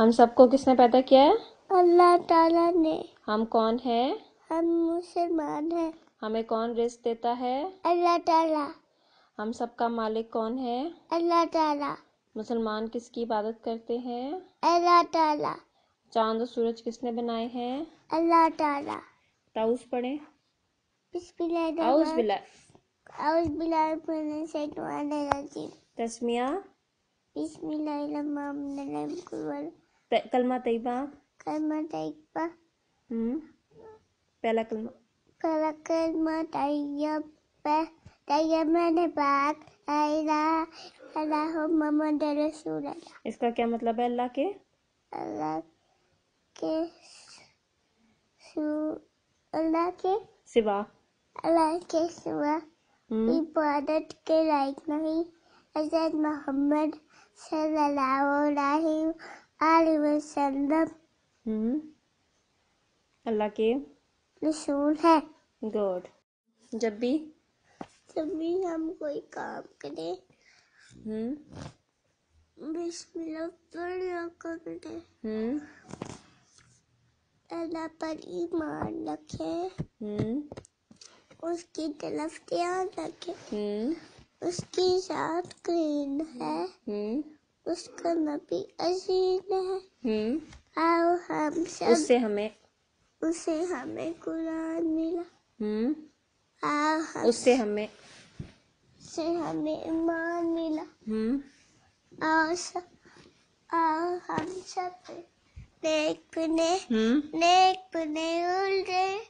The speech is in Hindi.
हम सबको किसने पैदा किया है अल्लाह ताला ने हम कौन है हम मुसलमान है हमें कौन रिस्क देता है अल्लाह ताला हम सबका मालिक कौन है अल्लाह ताला मुसलमान किसकी इबादत करते हैं अल्लाह ताला चांद और सूरज किसने बनाए हैं अल्लाह ताला ताउस पढ़े तस्मिया कलमा तैयबा कलमा तैयबा हम्म पहला कलमा पहला कलमा तैयबा तैयबा ने बात आयला अल्लाह मम्मा डरे सूरा इसका क्या मतलब है अल्लाह के अल्लाह के सू अल्लाह के सिवा अल्लाह के सिवा हम्म। इबादत के लायक नहीं अज़ाद मोहम्मद सल्लल्लाहु अलैहि I हम्म अल्लाह के रसूल है जब भी जब भी हम कोई काम करें हम्म बिस्मिल्लाह करते हम्म अल्लाह पर ईमान रखे हम्म उसकी तरफ ध्यान रखे हम्म उसकी जात क्लीन है हम्म उसका नबी अजीज है हम्म। आओ हम सब उससे हमें उसे हमें कुरान मिला हम्म। आओ हम उससे हमें से हमें ईमान मिला हम्म। आओ सब आओ हम सब नेक पुने नेक पुने उल्टे